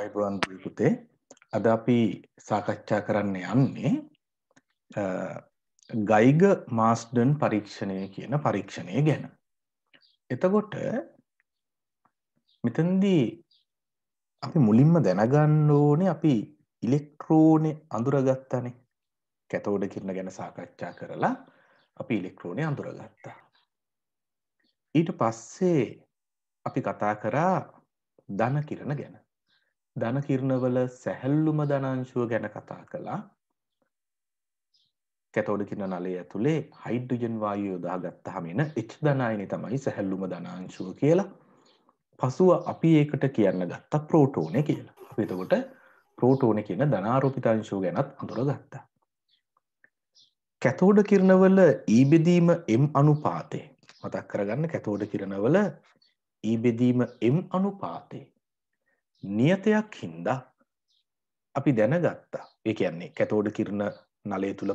අයිබුවන් පුතේ අද අපි සාකච්ඡා කරන්න යන්නේ ගයිග මාස්ඩන් පරීක්ෂණය කියන පරීක්ෂණය ගැන. එතකොට මෙතන්දී අපි මුලින්ම දැනගන්න ඕනේ අපි ඉලෙක්ට්‍රෝනය අඳුරගත්තනේ කැතෝඩ කිරන ගැන සාකච්ඡා කරලා අපි ඉලෙක්ට්‍රෝනය අඳුරගත්තා. ඊට පස්සේ අපි කතා කරා දන කිරණ ගැන ධන කිරණවල සැහැල්ලුම ධනංශුව ගැන කතා කළා. කැතෝඩ කිරණ නලය ඇතුලේ හයිඩ්‍රජන් වායු යොදා ගත්තාම එන H ධනායනය තමයි සැහැල්ලුම ධනංශුව කියලා. පසුව අපි ඒකට කියන්න ගත්තා ප්‍රෝටෝන කියලා. අපි එතකොට ප්‍රෝටෝන කියන ධනාරෝපිත අංශුව ගැනත් අඳුරගත්තා. කැතෝඩ කිරණවල E බෙදීම M අනුපාතය මතක් කරගන්න කැතෝඩ කිරණවල E බෙදීම M අනුපාතේ නියතයක් හින්දා අපි දැනගත්තා ඒ කියන්නේ කැතෝඩ කිරණ නලය තුළ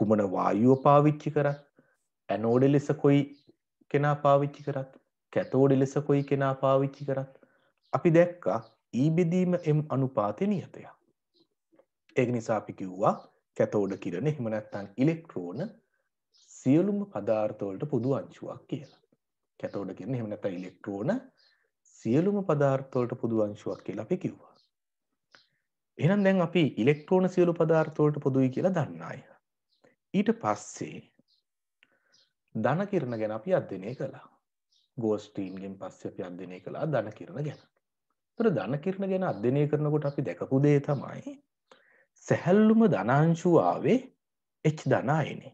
කුමන වායුව පාවිච්චි කරත් ඇනෝඩ ලෙස කොයි කෙනා පාවිච්චි කරත් කැතෝඩ ලෙස කොයි කෙනා පාවිච්චි කරත් අපි දැක්කා ඊබෙදීම එම් අනුපාතය නියතයක් ඒක නිසා අපි කිව්වා කැතෝඩ කිරණ එහෙම නැත්නම් ඉලෙක්ට්‍රෝන සියලුම පදාර්ථවලට පොදු අංශුවක් කියලා කැතෝඩ කිරණ එහෙම නැත්නම් ඉලෙක්ට්‍රෝන සියලුම පදාර්ථවලට පොදු අංශුවක් කියලා අපි කිව්වා. එහෙනම් දැන් අපි ඉලෙක්ට්‍රෝන සියලු පදාර්ථවලට පොදුයි කියලා දන්න අය. ඊට පස්සේ ධන කිරණ ගැන අපි අධ්‍යයනය කළා. ගෝස්ටීන්ගෙන් පස්සේ අපි අධ්‍යයනය කළා ධන කිරණ ගැන. ඒතර ධන කිරණ ගැන අධ්‍යයනය කරනකොට අපි දැකපු දේ තමයි සැහැල්ලුම ධනාංශුව ආවේ H ධන අයනේ.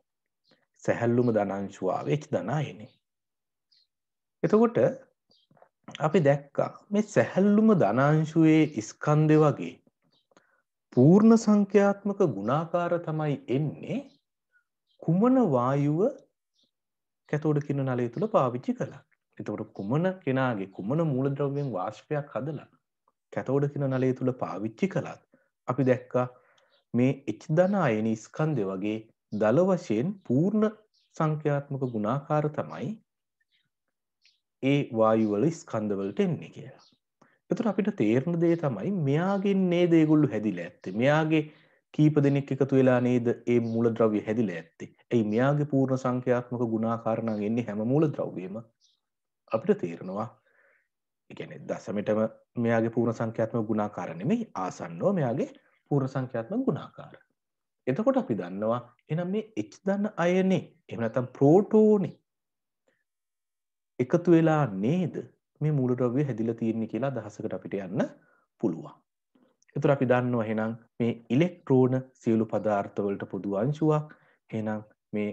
සැහැල්ලුම ධනාංශුව ආවේ H ධන අයනේ. එතකොට අපි දැක්කා මේ සැහැල්ලුම ධනාංශුවේ ස්කන්දය වගේ පූර්ණ සංඛ්‍යාත්මක ගුණාකාර තමයි එන්නේ කුමන වායුව කැතෝඩ කින්න නලය තුළ පාවිච්චි කළා එතකොට කුමන කෙනාගේ කුමන මූලද්‍රව්යෙන් වාශ්පයක් හදලා කැතෝඩ කින නලය තුළ පාවිච්චි කළත් අපි දැක්කා මේ එච් ධනායන ස්කන්දය වගේ දල වශයෙන් පූර්ණ සංඛ්‍යාත්මක ගුණාකාර තමයි ඒ වායුවල ස්කන්ධවලට එන්නේ කියලා. එතකොට අපිට තේරෙන දේ තමයි මෙයාගෙන් නේද ඒගොල්ලෝ හැදිලා ඇත්තේ. මෙයාගේ කීප දෙනෙක් එකතු වෙලා නේද ඒ මූලද්‍රව්‍ය හැදිලා ඇත්තේ. එයි මෙයාගේ පූර්ණ සංඛ්‍යාත්මක ගුණාකාර නම් එන්නේ හැම මූලද්‍රව්‍යෙම. අපිට තේරෙනවා ඒ කියන්නේ දශමයටම මෙයාගේ පූර්ණ සංඛ්‍යාත්මක ගුණාකාර නෙමෙයි ආසන්නෝ මෙයාගේ පූර්ණ සංඛ්‍යාත්මක ගුණාකාර. එතකොට අපි දන්නවා එහෙනම් මේ H ධන අයනේ එහෙම නැත්නම් ප්‍රෝටෝනේ එකතු වෙලා නේද මේ මූලද්‍රව්‍ය හැදිලා තියෙන්නේ කියලා අදහසකට අපිට යන්න පුළුවන්. ඒතර අපි දන්නවා එහෙනම් මේ ඉලෙක්ට්‍රෝන සියලු පදාර්ථ වලට පොදු අංශුවක්. එහෙනම් මේ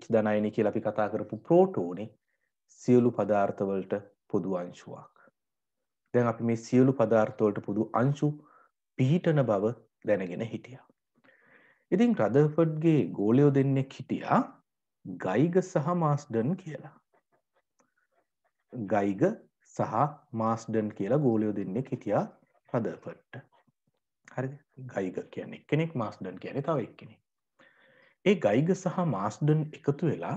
H ධනයනි කියලා අපි කතා කරපු ප්‍රෝටෝනේ සියලු පදාර්ථ වලට පොදු අංශුවක්. දැන් අපි මේ සියලු පදාර්ථ වලට පොදු අංශු පිහිටන බව දැනගෙන හිටියා. ඉතින් රදර්ෆඩ්ගේ ගෝලයෝ දෙන්නෙක් හිටියා ගයිග සහ මාස්ඩන් කියලා. ගයිග සහ මාස්ඩන් කියලා ගෝලයෝ දෙන්නේ හිටියා රදර්පට්ට හරි ගයිග කියන්නේ කෙනෙක් මාස්ඩන් කියන තව එක්කෙනෙ ඒ ගයිග සහ මාස්ඩන් එකතු වෙලා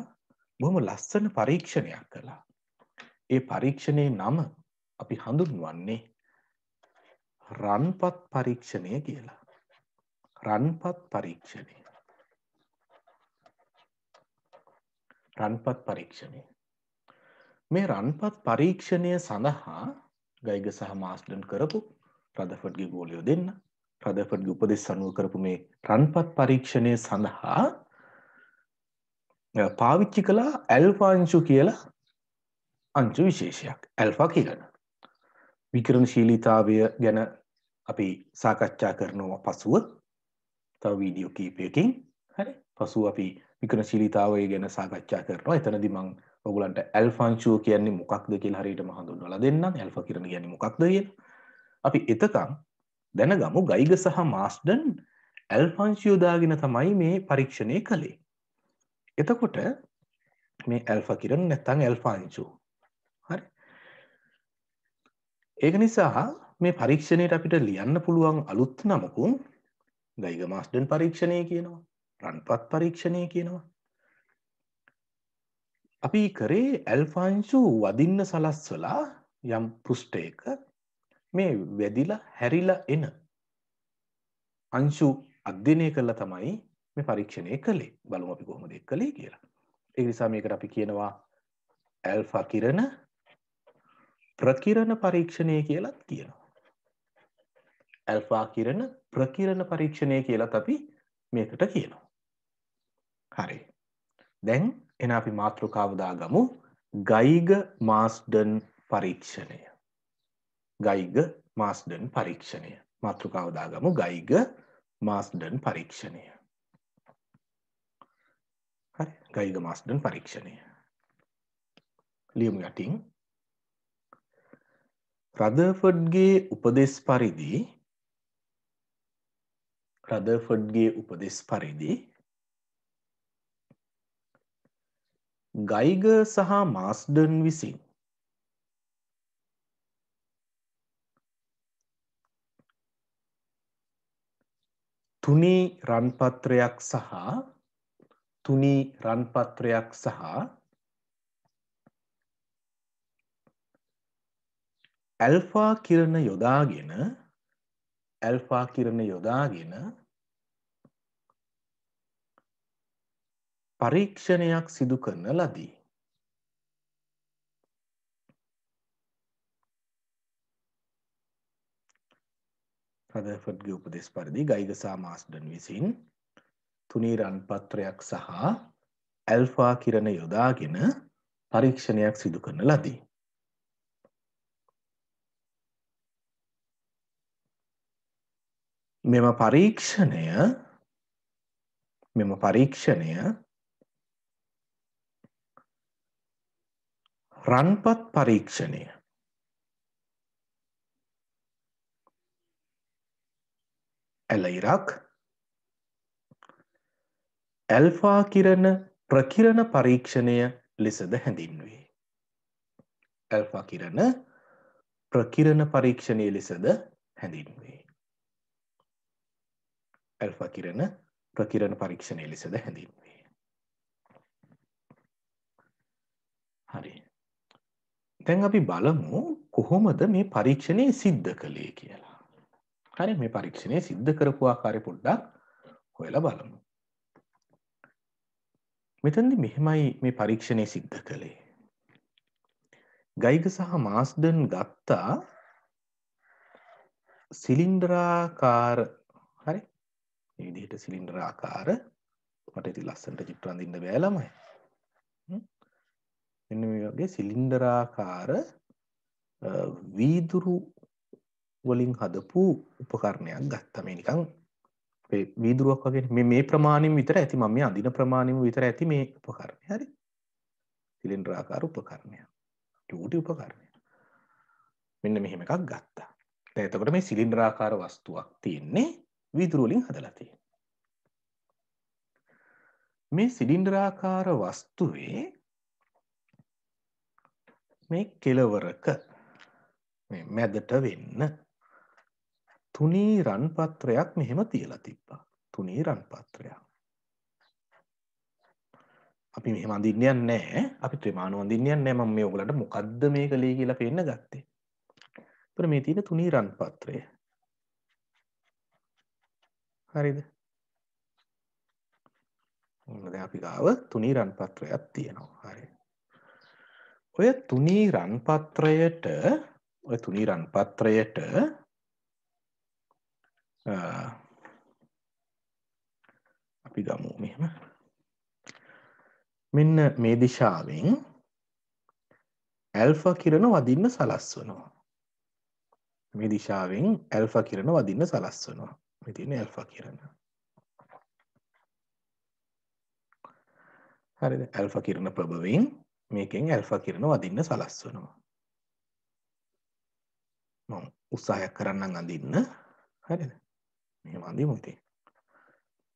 බොහොම ලස්සන පරීක්ෂණයක් කළා ඒ පරීක්ෂණය නම අපි හඳුන්වන්නේ රන්පත් පරීක්ෂණය කියලා රන්පත් පරීක්ෂණය රන්පත් පරීක්ෂණය මේ රන්පත් පරීක්ෂණය සඳහා ගයිග සහ මාස්ටන් කරපු රදෆට්ගේ ගෝලියෝ දෙන්න රදෆට්ගේ උපදෙස් අනුව කරපු මේ රන්පත් පරීක්ෂණය සඳහා පාවිච්චි කළා ඇල්පාංශු කියලා අංචු විශේෂයක් ඇල්ෆා කියලන විකරණ ශීලිතාවය ගැන අපි සාකච්ඡා කරනවා පසුව තව වීඩියෝ කීපයකින් හරි පසු අපි විකරණ ශීලිතාවය ගැන සාකච්ඡා කරනවා එතනදි මං ඔගලන්ට ඇල්ෆංචුව කියන්නේ මොකක්ද කිය හරිට මහඳුන්වල දෙන්න ඇල්ප කරන ගැන මොක්ද කිය අපි එතකම් දැනගමු ගයිග සහ මාස්ඩන් ඇල්ෆංශියෝදාගෙන තමයි මේ පරීක්ෂණය කළේ එතකොට මේ ඇල්ෆ කිරන නැත්තං ඇල්ෆාංචූ හරි ඒක නිසා මේ පරීක්ෂණයට අපිට ලියන්න පුළුවන් අලුත් නමකුන් ගයිග මාස්ඩන් පරීක්ෂණය කියනවා රන්පත් පරීක්ෂණය කියනවා අපි කරේ ඇල්ෆාංශු වදින්න සලස්වලා යම් පෘෂ්ටයක මේ වැදිලා හැරිලා එන අංශු අධ්‍යනය කරලා තමයි මේ පරීක්ෂණය කළේ බලමු අපි කොහොමද එක් කළේ කියලා. ඒ නිසා මේකට අපි කියනවා ඇල්ෆා කිරණ ප්‍රකිරණ පරීක්ෂණය කියලත් කියනවා. ඇල්ෆා කිරණ ප්‍රකිරණ පරීක්ෂණය කියලත් අපි මේකට කියනවා. හරි. දැන් එන අපි මාතෘකාවදාගමු ගයිග මාස්ඩන් පරීක්ෂණය ගයිග මාස්ඩන් පරීක්ෂණය මාතෘකාවදාගමු ගයිග මාස්ඩන් පරීක්ෂණය හරි ගයිග මාස්ඩන් පරීක්ෂණය ලියමු යටින් රදෆඩ්ගේ උපදෙස් පරිදි රදෆඩ්ගේ උපදෙස් පරිදි ගයිග සහ මාස්ඩන් විසින් තුනී රන්පත්‍රයක් සහ තුනී රන්පත්‍රයක් සහ ඇල්ෆා කිරණ යොදාගෙන ඇල්ෆා කිරණ යොදාගෙන පරීක්ෂණයක් සිදු කරන ලදී. රදර්ෆඩ්ගේ උපදෙස් පරිදි ගයිගසා මාස්ඩන් විසින් තුනීරන් පත්‍රයක් සහ ඇල්ෆා කිරණ යොදාගෙන පරීක්ෂණයක් සිදු කරන ලදී. මෙම පරීක්ෂණය මෙම පරීක්ෂණය රන්පත් පරීක්ෂණය ඇල ඉරක් ඇල්ෆා කිරණ ප්‍රකිරණ පරීක්ෂණය ලෙසද හැඳින්වේ. ඇල්ෆා කිරණ ප්‍රකිරණ පරීක්ෂණය ලෙසද හැඳින්වේ. ඇල්ෆා කිරණ ප්‍රකිරණ පරීක්ෂණය ලෙසද හැඳින්වේ. හරි දැන් අපි බලමු කොහොමද මේ පරීක්ෂණය සිද්ධ කළේ කියලා. හරි මේ පරීක්ෂණය සිද්ධ කරපු ආකාරය පොඩ්ඩක් හොයලා බලමු. මෙතනදි මෙහෙමයි මේ පරීක්ෂණය සිද්ධ කළේ. ගයිග සහ මාස්ඩන් ගත්තා සිලින්ඩරාකාර හරි විදිහට සිලින්ඩරාකාර මට ඉති ලස්සන්ට චිත්‍රන්දින්න බෑලමයි එන්න මේ වගේ සිලින්ඩරාකාර වීදුරු වලින් හදපු උපකරණයක් ගත්තම නිකං වීදුරුවක් වගේ මේ ප්‍රමාණින් විතර ඇති මම මේ අඳින ප්‍රමාණින් විතර ඇති මේ උපකරණය හරි සිලින්ඩරාකාර උපකරණයක් ටූටි උපකරණය මෙන්න මෙහෙම එකක් ගත්තා එතකොට මේ සිලින්ඩරාකාර වස්තුවක් තියෙන්නේ වීදුරු වලින් හදලා තියෙන්නේ මේ සිලින්ඩරාකාර වස්තුවේ මේ කෙලවරක මැදට වෙන්න තුනී රන්පත්‍රයක් මෙහෙම තියලා තිබ්බා තුනී රන්පත්‍රයක් අපි මෙහෙම අඳින්නයක් නැහැ අපි ත්‍රිමාණු අඳින්නයක් නැහැ මම මේ ඔයගලන්ට මොකද්ද මේ කලේ කියලා පෙන්න ගත්තේ එතකොට මේ තියෙන තුනී රන්පත්‍රය හරිද ඔන්න දැන් අපි ගාව තුනී රන්පත්‍රයක් තියෙනවා හරිද ඔය තුනී රන්පත්‍රයට ඔය තුනී රන්පත්‍රයට අපි ගමු මෙම මෙන්න මේ දිශාවෙන් ඇල්ෆ කිරණ වදින්න සලස්වනවා මේ දිශාවෙන් ඇල්ෆ කිරණ වදින්න සලස්වනවා මෙතින ඇල්ෆ කිරණ හරි ඇල්ෆ කිරණ ප්‍රභවෙන් මේකෙන් ඇල්ෆා කිරණ වදින්න සලස්වනවා. මම උත්සාහයක් කරන්නම් අඳින්න. හරිද? මෙහෙම අඳිමු ඉතින්.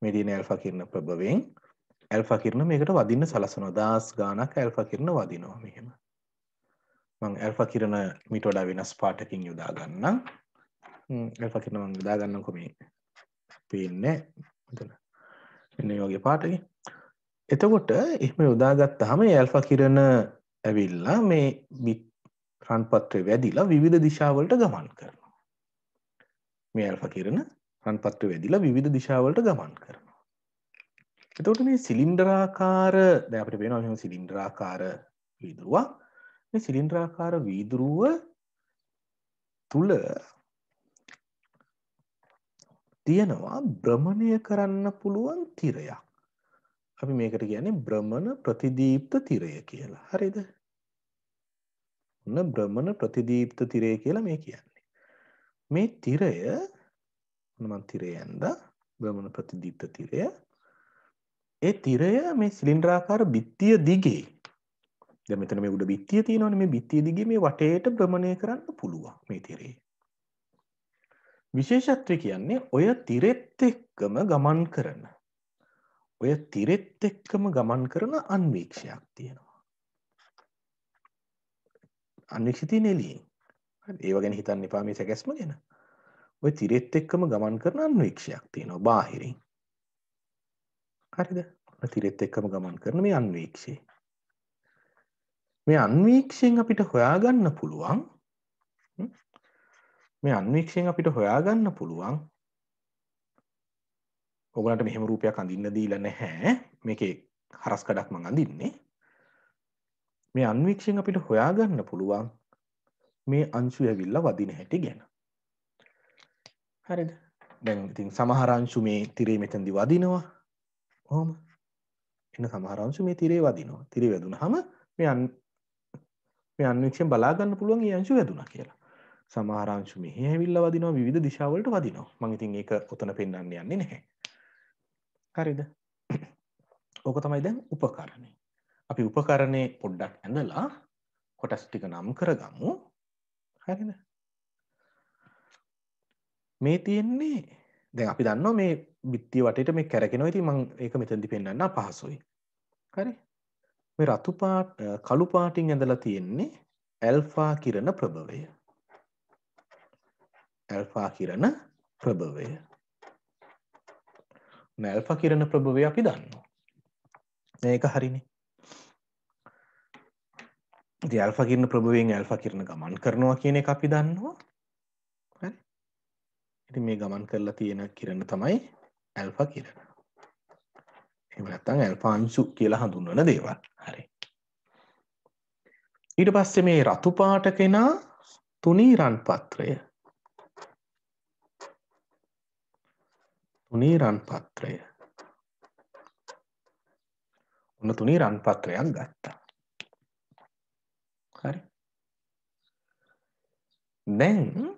මේ දින ඇල්ෆා කිරණ ප්‍රභවයෙන් ඇල්ෆා කිරණ මේකට වදින්න සලස්වනවා. දාස් ගාණක් ඇල්ෆා කිරණ වදිනවා මෙහෙම. මම ඇල්ෆා කිරණ මීට වඩා වෙනස් පාටකින් යොදා ගන්නම්. ඇල්ෆා කිරණ මම යොදා ගන්නම්කෝ මේ. පේන්නේ නැහැ. මෙතන. මෙන්න මේ වගේ පාටකින්. එතකොට එහම යොදාගත්තාම ඇල්ෆා කිරණ ඇවිල්ලා මේ රන්පත්‍රය වැදිලා විවිධ දිශාවලට ගමන් කරනවා. මේ ඇල්ෆා කිරණ රන්පත්‍රය වැදිලා විධ දිශාවලට ගමන් කරනවා. එතකොට මේ සිලින්ඩරාකාර දැපට වෙන හම සිලින්ඩරාකාර වීදුරුවක් මේ සිලින්ඩරාකාර වීදුරුව තුළ තියෙනවා බ්‍රමණය කරන්න පුළුවන් තිරයක්. අපි මේකට කියන්නේ බ්‍රමණ ප්‍රතිදීප්ත තිරය කියලා. හරිද? ඔන්න බ්‍රමණ ප්‍රතිදීප්ත තිරය කියලා මේ කියන්නේ. මේ තිරය ඔන්න මම තිරය ඇඳා බ්‍රමණ ප්‍රතිදීප්ත තිරය ඒ තිරය මේ සිලින්ඩ්‍රාකාර බිත්තිය දිගේ දැන් මෙතන මේ උඩ බිත්තිය තියෙනවනේ මේ බිත්තිය දිගේ මේ වටේට භ්‍රමණය කරන්න පුළුවන් මේ තිරේ විශේෂත්වය කියන්නේ ඔය තිරෙත් එක්කම ගමන් කරන ඔය තිරෙත් එක්කම ගමන් කරන අන්වීක්ෂයක් තියෙනවා. අන්වීක්ෂිතී නෙලියෙන්. ඒව ගැන හිතන්න එපා මේ සැකැස්ම ගැන. ඔය තිරෙත් එක්කම ගමන් කරන අන්වීක්ෂයක් තියෙනවා බාහිරින්. හරිද? තිරෙත් එක්කම ගමන් කරන මේ අන්වීක්ෂේ. මේ අන්වීක්ෂයෙන් අපිට හොයාගන්න පුළුවන් මේ අන්වීක්ෂයෙන් අපිට හොයාගන්න පුළුවන් ඔගලන්ට මෙහෙම රූපයක් අඳින්න දීලා නැහැ මේකේ හරස් කඩක් මං අඳින්නේ මේ අන්වීක්ෂයෙන් අපිට හොයාගන්න පුළුවන් මේ අංශු ඇවිල්ලා වදින හැටි ගැන හරිද දැන් ඉතින් සමහර අංශු මේ තිරේ මෙතෙන්දි වදිනවා ඔහොම එන සමහර අංශු මේ තිරේ වදිනවා තිරේ වැදුනහම මේ අන් මේ අන්වීක්ෂයෙන් බලා ගන්න පුළුවන් මේ අංශු වැදුනා කියලා සමහර අංශු මෙහි ඇවිල්ලා වදිනවා විවිධ දිශාවලට වදිනවා මම ඉතින් ඒක ඔතන පෙන්වන්න යන්නේ නැහැ හරිද ඕක තමයි දැන් උපකරණය අපි උපකරණය පොඩ්ඩක් ඇඳලා කොටස් ටික නම් කරගමු හරිද මේ තියෙන්නේ දැන් අපි දන්න මේ බිත්තිය වටට මේ කැරගෙන ඉති මං ඒක මෙතැදි පෙන්න්න පහසුයි හරි මේ රතුපාට කළුපාටින් ඇඳලා තියෙන්නේ ඇල්ෆා කිරණ ප්‍රභවය ඇල්ෆා කිරණ ප්‍රභවය නැල්ප කිරණ ප්‍රභවය අපි දන්නවා. මේක හරිනි. ඇල්ප කිරණ ප්‍රභවෙන් ඇල්ප කිරණ ගමන් කරනවා කියන එක අපි දන්නවා. ඉති මේ ගමන් කරලා තියෙන කිරණ තමයි ඇල්ප කිරණ. එහෙම නැත්නම් ඇල්පාංශු කියලා හඳුන්වන දේවල්. හරි. ඊට පස්සේ මේ රතු පාට කෙනා තුනී රන් පත්‍රය තුනී රන් පත්‍රය ඔන්න තුනී රන් පත්‍රයක් ගත්තා හරි දැන්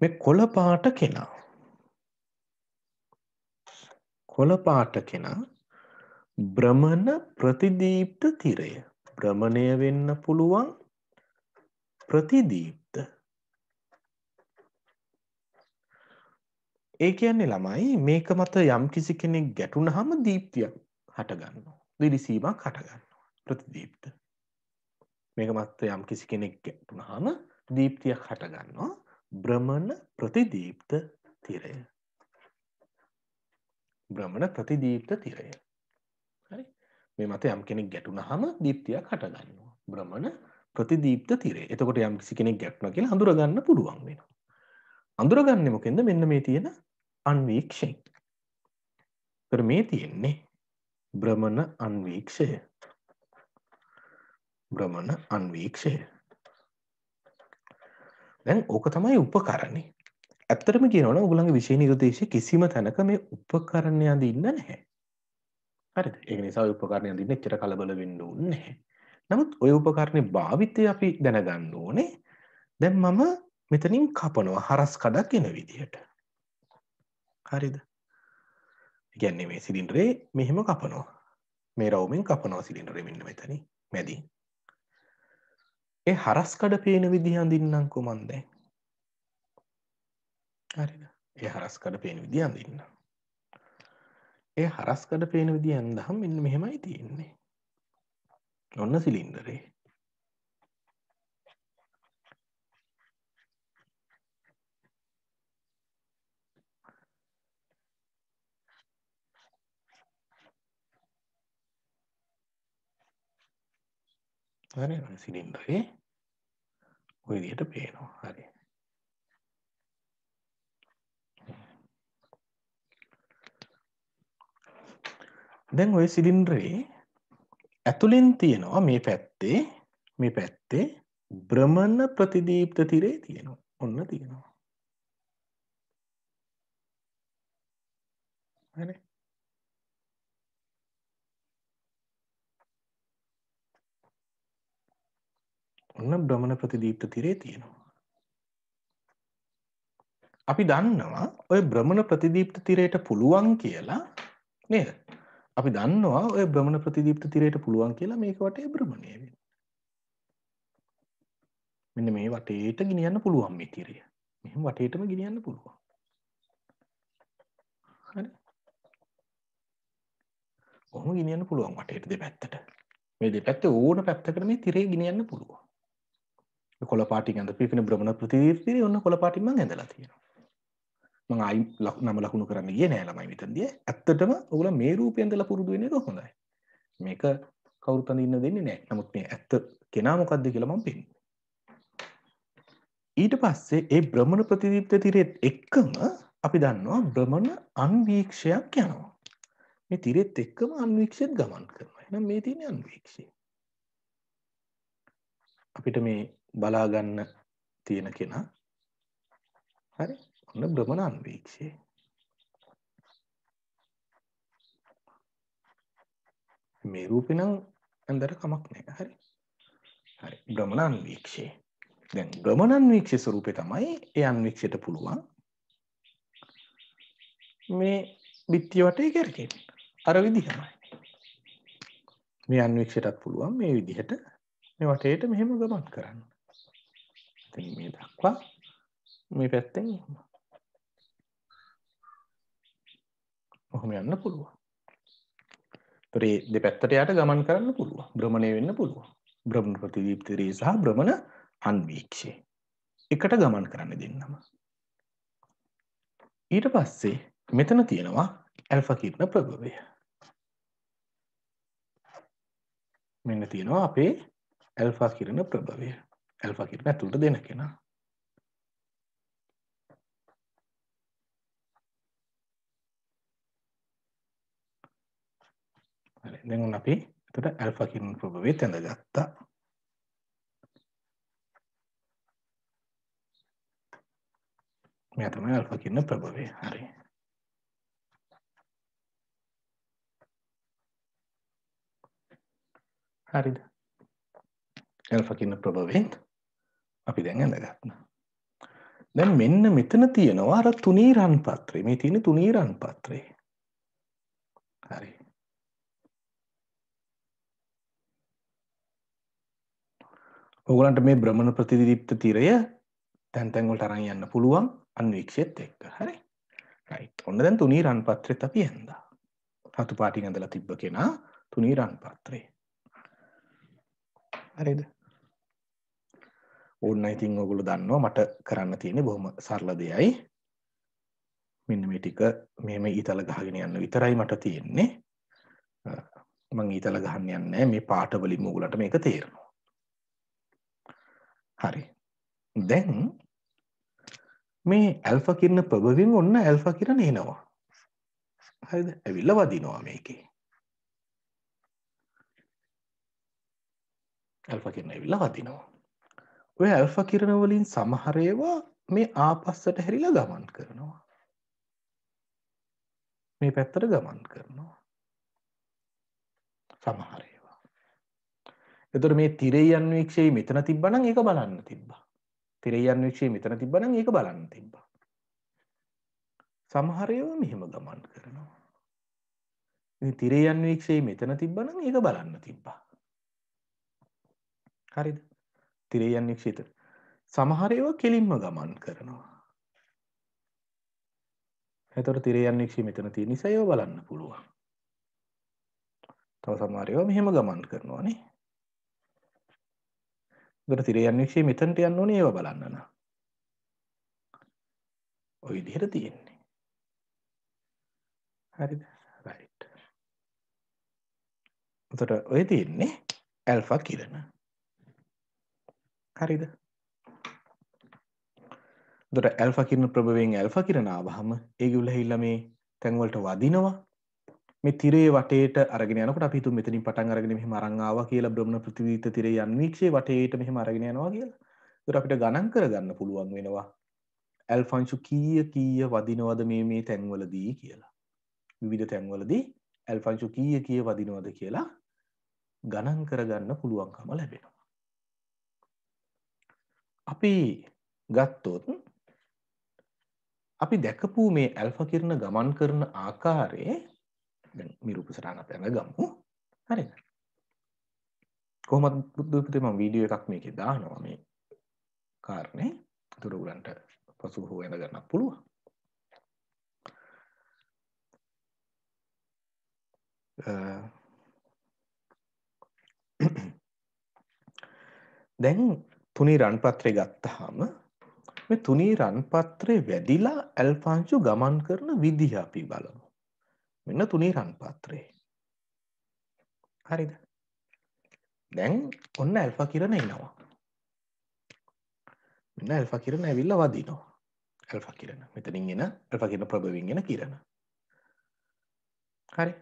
මේ කොළ පාට කෙනා කොළ පාට කෙනා බ්‍රමණ ප්‍රතිදීප්ත තිරය භ්‍රමණය වෙන්න පුළුවන් ප්‍රතිදීප්ත ඒ කියන්නේ ළමයි මේක මත යම් කිසි කෙනෙක් ගැටුනහම දීප්තියක් හටගන්නවා. දිලිසීමක් හටගන්නවා. ප්‍රතිදීප්ත. මේක මත යම් කිසි කෙනෙක් ගැටුනහම දීප්තියක් හටගන්නවා. බ්‍රමණ ප්‍රතිදීප්ත තිරය. බ්‍රමණ ප්‍රතිදීප්ත තිරය. හරි? මේ මත යම් කෙනෙක් ගැටුනහම දීප්තියක් හටගන්නවා. බ්‍රමණ ප්‍රතිදීප්ත තිරේ. එතකොට යම් කිසි කෙනෙක් ගැටුණා කියලා හඳුරගන්න පුළුවන් වෙනවා. අඳුරගන්නේ මොකෙන්ද මෙන්න මේ තියෙන අන්වීක්ෂයෙන්. තර මේ තියෙන්නේ බ්‍රමණ අන්වීක්ෂය බ්‍රමණ අන්වීක්ෂය දැන් ඕක තමයි උපකරණේ ඇත්තරම කියනවන උගළඟ විශෂය නිර්දේශය කිසිම තැනක මේ උපකරණය අඳන්න නැහැ හරි ඒ නිසා උපකරණය අඳන්න එච්චර කලබල වෙන්න නැහැ නමුත් ඔය උපකරණය භාවිතය අපි දැනගන්න ඕනේ දැන් මම මෙතනින් කපනවා හරස් කඩක් එන විදිහට හරිද ගැන්නේ මේ සිලින්ඩරේ මෙහෙම කපනවා මේ රවමෙන් කපනවා සිලින්ඩරේ මෙන්න මෙතන මැදි ඒ හරස්කඩ පේන විදිහ අඳින්නම්කෝ මන් දැන් හරිද ඒ හරස්කඩ පේන විදිහ අඳින්න ඒ හරස්කඩ පේන විදිහ අඳහම් මෙන්න මෙහෙමයි තියෙන්නේ ඔන්න සිලින්ඩරේ හරි සිලින්ඩරේ ඔය විදිහට පේනවා හරි දැන් ඔය සිලින්ඩරේ ඇතුලින් තියෙනවා මේ පැත්තේ මේ පැත්තේ බ්‍රමණ ප්‍රතිදීප්ත තිරේ තියෙනවා ඔන්න තියෙනවා හරි ඔන්න බ්‍රමණ ප්‍රතිදීප්ත තිරේ තියෙනවා. අපි දන්නවා ඔය බ්‍රමණ ප්‍රතිදීප්ත තිරයට පුළුවන් කියලා නේද? අපි දන්නවා ඔය බ්‍රමණ ප්‍රතිදීප්ත තිරයට පුළුවන් කියලා මේක වටේ භ්‍රමණය වෙන්න. මෙන්න මේ වටේට ගෙනියන්න පුළුවන් මේ තිරය. මෙහෙම වටේටම ගෙනියන්න පුළුවන්. හරි. කොහොම ගෙනියන්න පුළුවන් වටේට දෙපැත්තට. මේ දෙපැත්තේ ඕන පැත්තකට මේ තිරේ ගෙනියන්න පුළුවන්. කොළපාටි ඇඳ පිපෙන බ්‍රමණ ප්‍රතිදීප්තිය ඔන්න කොළපාටිම ඇඳලා තියෙනවා මං අයි නම ලකුණු කරන්න ගිය නෑ ළමයි විතන්දිය ඇත්තටම ඔගල මේ රූපය ඇඳලා පුරුදු වෙන්නේ හොඳයි මේක කවුරුත් අඳින්න දෙන්නේ නෑ නමුත් මේ ඇත්ත කෙනා මොකද්ද කියලා මම පෙන්නන්නේ ඊට පස්සේ ඒ බ්‍රමණ ප්‍රතිදීප්ත තිරෙත් එක්කම අපි දන්නවා බ්‍රමණ අන්වීක්ෂයක් යනවා මේ තිරෙත් එක්කම අන්වීක්ෂයත් ගමන් කරනවා එහෙනම් මේ තියෙන අන්වීක්ෂය අපිට මේ බලාගන්න තියෙන කෙනා හරි ඔන්න භ්‍රමණ අන්වීක්ෂය මේ රූපේ නම් ඇන්දර කමක් නැහැ හරි හරි භ්‍රමණ අන්වීක්ෂය දැන් භ්‍රමණ අන්වීක්ෂය ස්වරූපේ තමයි ඒ අන්වීක්ෂයට පුළුවන් මේ බිත්තිය වටේ කරකෙන්න අර විදිහමයි මේ අන්වීක්ෂයටත් පුළුවන් මේ විදිහට මේ වටේට මෙහෙම ගමන් කරන්න ඉතින් මේ දක්වා මේ පැත්තෙන් ඔහොම යන්න පුළුවන් තුරේ දෙපැත්තට යට ගමන් කරන්න පුළුව බ්‍රමණය වෙන්න පුළුව බ්‍රහ්ම ප්‍රතිදීප්තිරේ සහ බ්‍රමණ අන්වීක්ෂය එකට ගමන් කරන්න දෙන්නම ඊට පස්සේ මෙතන තියෙනවා ඇල්ෆ කිරණ ප්‍රභවය මෙන්න තියෙනවා අපේ ඇල්ෆා කිරණ ප්‍රභවය ඇල්ෆා කියන ඇතුළට දෙන කෙනා. හරි දැන් උන් අපි එතකොට ඇල්ෆා කියන ප්‍රභවයේ තැඳගත්තා. මෙයා තමයි ඇල්ෆා කියන ප්‍රභවය. හරි. හරිද? ඇල්ෆා කියන ප්‍රභවයෙන් අපි දැන් ඇඳගත්න. දැන් මෙන්න මෙතන තියෙනවා අර තුනී රන් පත්‍රේ මේ තියෙන තුනී රන් පත්‍රේ. හරි. ඔගලන්ට මේ බ්‍රමණ ප්‍රතිදිදීප්ත තිරය තැන් තැන් වලට අරන් යන්න පුළුවන් අන්වීක්ෂයත් එක්ක. හරි. රයිට්. ඔන්න දැන් තුනී රන් පත්‍රෙත් අපි ඇඳා. හතු පාටින් ඇඳලා තිබ්බ කෙනා තුනී රන් පත්‍රේ. හරිද? ඕන්න ඉතින් ඔගොල්ලෝ දන්නවා මට කරන්න තියෙන්නේ බොහොම සරල දෙයයි. මෙන්න මේ ටික මෙහෙම ඊතල ගහගෙන යන්න විතරයි මට තියෙන්නේ. මම ඊතල ගහන්න යන්නේ මේ පාට වලින් ඔයගලට මේක තේරෙනවා. හරි. දැන් මේ ඇල්ෆා කිරණ ප්‍රභවෙන් ඔන්න ඇල්ෆා කිරණ එනවා. හරිද? ඇවිල්ලා වදිනවා මේකේ. ඇල්ෆා කිරණ ඇවිල්ලා වදිනවා. ඔය ඇල්ෆ කිරණවලින් සමහරේවා මේ ආපස්සට හැරිලා ගමන් කරනවා මේ පැත්තට ගමන් කරනවා සමහරේවා එතකොට මේ තිරේයන් වීක්ෂයේ මෙතන තිබ්බනම් ඒක බලන්න තිබ්බා තිරේයන් වීක්ෂයේ මෙතන තිබ්බනම් ඒක බලන්න තිබ්බා සමහරේවා මෙහෙම ගමන් කරනවා තිරේ අන්වීක්ෂයේ මෙතන තිබ්බනම් ඒක බලන්න තිබ්බා. හරිද? තිරේයන් නික්ෂිත සමහරයව කෙලින්ම ගමන් කරනවා එතකොට තිරේයන් නික්ෂි මෙතන තියෙන නිසා ඒව බලන්න පුළුවන් තව සමහරයව මෙහෙම ගමන් කරනවා නේ එතකොට තිරේයන් නික්ෂි මෙතනට යන්න ඕනේ ඒව බලන්න නම් ওই විදිහට තියෙන්නේ හරිද රයිට් එතකොට ඔය තියෙන්නේ ඇල්ෆා කිරණ හරිද දොට ඇල්ෆ කිරන ප්‍රභවෙන් ඇල්ෆ කිරන ආවහම ඒගුල හිල්ල මේ තැන්වලට වදිනවා මේ තිරේ වටේට අරගෙනනකට අපිතු මෙතනි පටන් අරගෙන මෙහි මරංආාව කියලා බ්‍රමණ ප්‍රතිවිත තිරේ යන්වීක්ෂේ වටේට මෙහි මරගෙනයනවා කියලා දුර අපිට ගණන් කරගන්න පුළුවන් වෙනවා ඇල්ෆංශු කීය කීය වදිනවද මේ මේ තැන්වලදී කියලා විවිධ තැන්වලදී ඇල්ෆංශු කීය කිය වදිනවද කියලා ගණන් කරගන්න පුළුවන්කම ලැබෙන අපි ගත්තොත් අපි දැකපු මේ ඇල්ෆා කිරණ ගමන් කරන ආකාරයේ දැන් මිරූප සටහනක් ගමු හරිද කොහොමත් බුද්ධපතේ මම වීඩියෝ එකක් මේකේ දානවා මේ කාරණේ අතුර උගලන්ට පසු හෝ එඳ ගන්න පුළුවන් දැන් තුනී රන්පත්‍රය ගත්තාම මේ තුනී රන්පත්‍රය වැඩිලා ඇල්ෆාංශු ගමන් කරන විදිහ අපි බලමු. මෙන්න තුනී රන්පත්‍රේ. හරිද? දැන් ඔන්න ඇල්ෆා කිරණ එනවා. මෙන්න ඇල්ෆා කිරණ ඇවිල්ලා වදිනවා. ඇල්ෆා කිරණ. මෙතනින් එන ඇල්ෆා කිරණ ප්‍රභවෙන් එන කිරණ. හරි.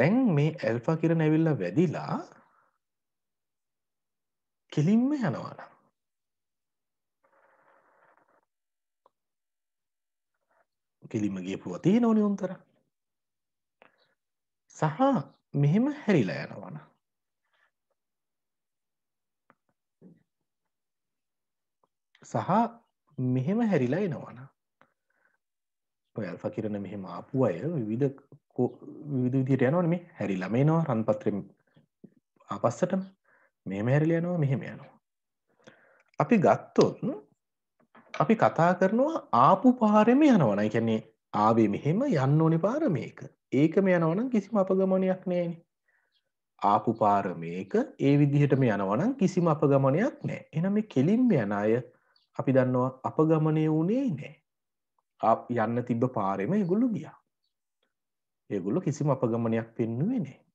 දැන් මේ ඇල්ෆා කිරණ ඇවිල්ලා වැඩිලා කෙලින්ම යනවාන කෙලිම ගේපුුව තිය නොනි උන්තර සහ මෙහෙම හැරිලා යනවන සහ මෙහෙම හැරිලා එනවන ඔයල් පකිරන මෙහෙම ආපු අය විවිධ විවිධ විදියට යනවන මේ හැරිලමේනවා රන් පත්‍රෙන් අපස්සටම මේ මැරල යනවා මෙහෙම යනවා. අපි ගත්තොත් අපි කතා කරනවා ආපු පාරම යනවනයි කැන්නේ ආවේ මෙහෙම යන්න ඕනි පාර මේක ඒකම යනවනම් කිසිම අපගමනයක් නෑන ආපු පාර මේක ඒ විදිහටම යනවනම් කිසිම අපගමනයක් නෑ එන මේ කෙලින්ම යන අය අපි දන්නවා අපගමනය වුණේ නෑ යන්න තිබ්බ පාරෙම ඒගොල්ලු ගියා ඒගොල්ලු කිසිම අපගමනයක් පෙන්නුවේ නෑ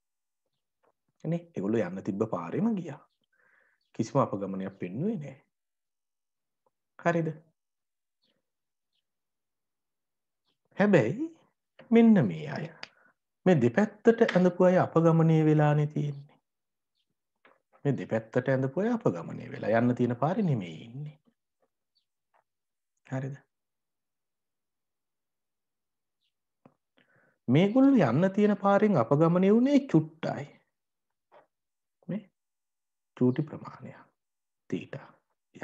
නේ ඒගොල්ලෝ යන්න තිබ්බ පාරේම ගියා. කිසිම අපගමනයක් පෙන්වුවේ නෑ. හරිද? හැබැයි මෙන්න මේ අය මේ දෙපැත්තට ඇඳපු අය අපගමනය වෙලානේ තියෙන්නේ. මේ දෙපැත්තට ඇඳපු අය අපගමනය වෙලා යන්න තියෙන පාරේ නෙමෙයි ඉන්නේ. හරිද? මේගොල්ලෝ යන්න තියෙන පාරෙන් අපගමනය වුණේ චුට්ටයි. චූටි ප්‍රමාණයක් තීට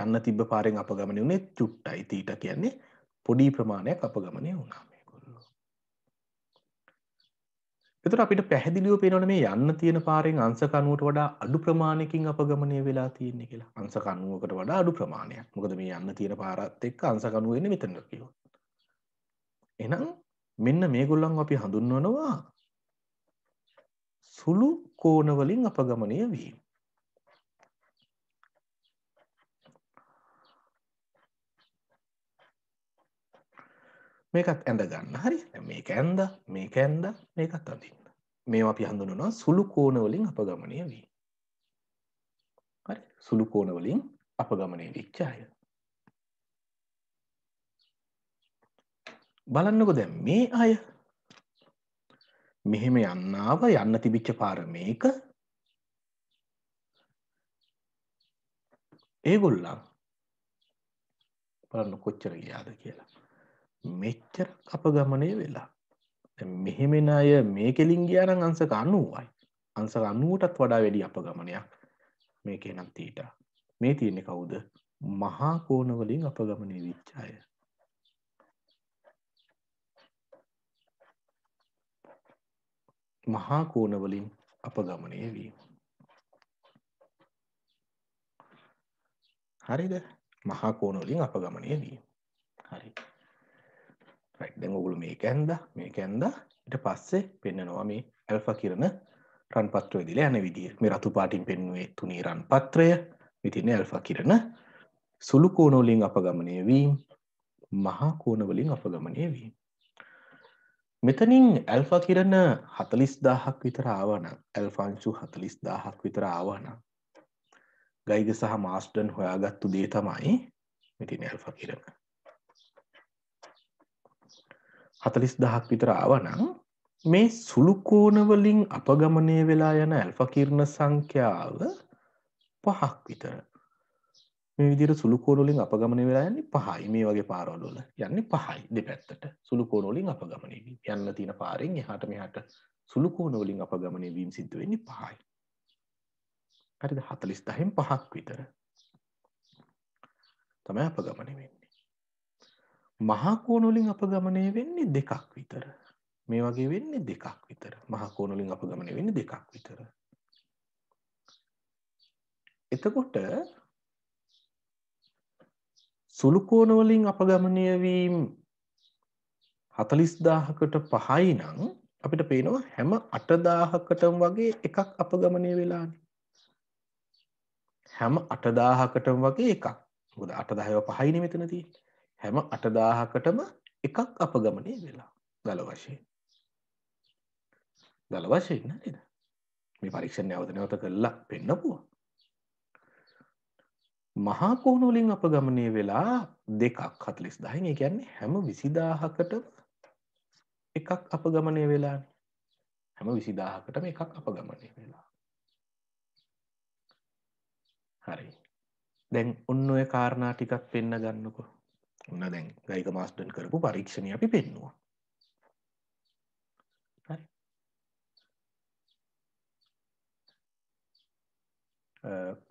යන්න තිබ පාරෙන් අප ගමන වුණේ චුට්ටයි තීට කියන්නේ පොඩි ප්‍රමාණයක් අප ගමනය වුණා මේකොල්ලෝ එතුර අපිට පැහැදිලිව පේනවන මේ යන්න තියෙන පාරෙන් අංසකනුවට වඩා අඩු ප්‍රමාණයකින් අප ගමනය වෙලා තියෙන්නේ කියලා අංසකනුවකට වඩා අඩු ප්‍රමාණයක් මොකද මේ යන්න තියෙන පාරත් එක්ක අංසකනුවෙන මෙතන කිවොත් එනම් මෙන්න මේගොල්ලන් අපි හඳුන්වනවා සුළු කෝනවලින් අපගමනය වීම. මේකත් ඇඳ ගන්න හරි මේක ඇන්ද මේක ඇන්ද මේකත් අඳන්න මේ අපි හඳුනනවා සුළු කෝනවලින් අප ගමනය වී සුළු කෝනවලින් අප ගමනය විච්චාය බලන්නකො දැ මේ අය මෙහෙම යන්නාව යන්න තිබිච්ච පාර මේක ඒගොල්ලන් බලන්න කොච්චර ගියාද කියලා මෙච්චර අපගමනය වෙලා මෙහෙමෙන අය මේ කෙලින් ගියානම් අංසක අනුවයි අංසක අනුවටත් වඩා වැඩි අපගමනයක් මේක නම් තීට මේ තියෙන්නේ කවුද මහා කෝණවලින් අපගමනය වෙච්ච අය මහා කෝණවලින් අපගමනය වීම හරිද මහා කෝණවලින් අපගමනය වීම දැන් ඔගුලු මේ ඇන්ද මේ ඇන්ද ඉට පස්සේ පෙන්න්නනවා මේ ඇල්ෆ කරන රන් පත්‍රය දිල යන විදිිය මේ රතු පාටින් පෙන්නුවේ තුනේ රන් පත්‍රය විතින ඇල්ෆ කරන සුළු කෝනෝලින් අපගමනය වීම් මහා කෝනවලින් අපගමනය වීම මෙතනින් ඇල්ෆා කිරන හතලිස් දාහක් විතර ආවන ඇල්ෆංශු හතලිස් දාහක් විතර ආවන ගයිග සහ මාස්ටන් හොයාගත්තු දේ තමයි මෙතින ඇල්ෆා කිරන හතලිස් දහක් විතර ආවනං මේ සුළුකෝනවලින් අපගමනය වෙලා යන ඇල්පකිරණ සංඛ්‍යාව පහක් විතර මේ විදිර සුළුකෝනොලින් අපගමන වෙලා යන්නේ පහයි මේ වගේ පාරවලොල යන්නේ පහයි දෙපැත්තට සුළුකෝනොලින් අපගමනයවී යන්න තියෙන පාරෙන් එහට මෙහට සුළුකෝනොලින් අපගමනය වීම් සිද්ධ වෙන්නේ පහයි හරිද හතලිස් දහෙන් පහක් විතර තමයි අපගමනවෙන්න මහා කෝණ වලින් අපගමනය වෙන්නේ දෙකක් විතර. මේ වගේ වෙන්නේ දෙකක් විතර. මහා කෝණ වලින් අපගමනය වෙන්නේ දෙකක් විතර. එතකොට සුළු කෝණ වලින් අපගමනය වීම 40000කට 5යි නම් අපිට පේනවා හැම 8000කටම වගේ එකක් අපගමනය වෙලානේ. හැම 8000කටම වගේ එකක්. මොකද 8 10 5යිනේ මෙතන තියෙන්නේ. හැම 8000කටම එකක් අපගමනය වෙලා දල වශයෙන්. දල වශයෙන් නේද? මේ පරීක්ෂණ නැවත නැවත කළා පෙන්නපුවා. මහා කෝණ වලින් අපගමනය වෙලා දෙකක් 40000න් ඒ කියන්නේ හැම 20000කටම එකක් අපගමනය වෙලානේ. හැම 20000කටම එකක් අපගමනය වෙලා. හරි. දැන් ඔන්න ඔය කාරණා ටිකක් පෙන්න ගන්නකෝ. ඔන්න දැන් ගයික මාස්ටන් කරපු පරීක්ෂණ අපි පෙන්නවා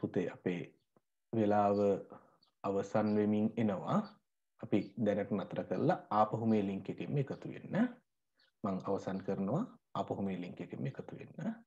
පුතේ අපේ වෙලාව අවසන් වෙමින් එනවා අපි දැනට නතර කරලා ආපහු මේ ලිංක් එකෙන් එකතු වෙන්න මං අවසන් කරනවා ආපහු මේ ලිංක් එකෙන් එකතු වෙන්න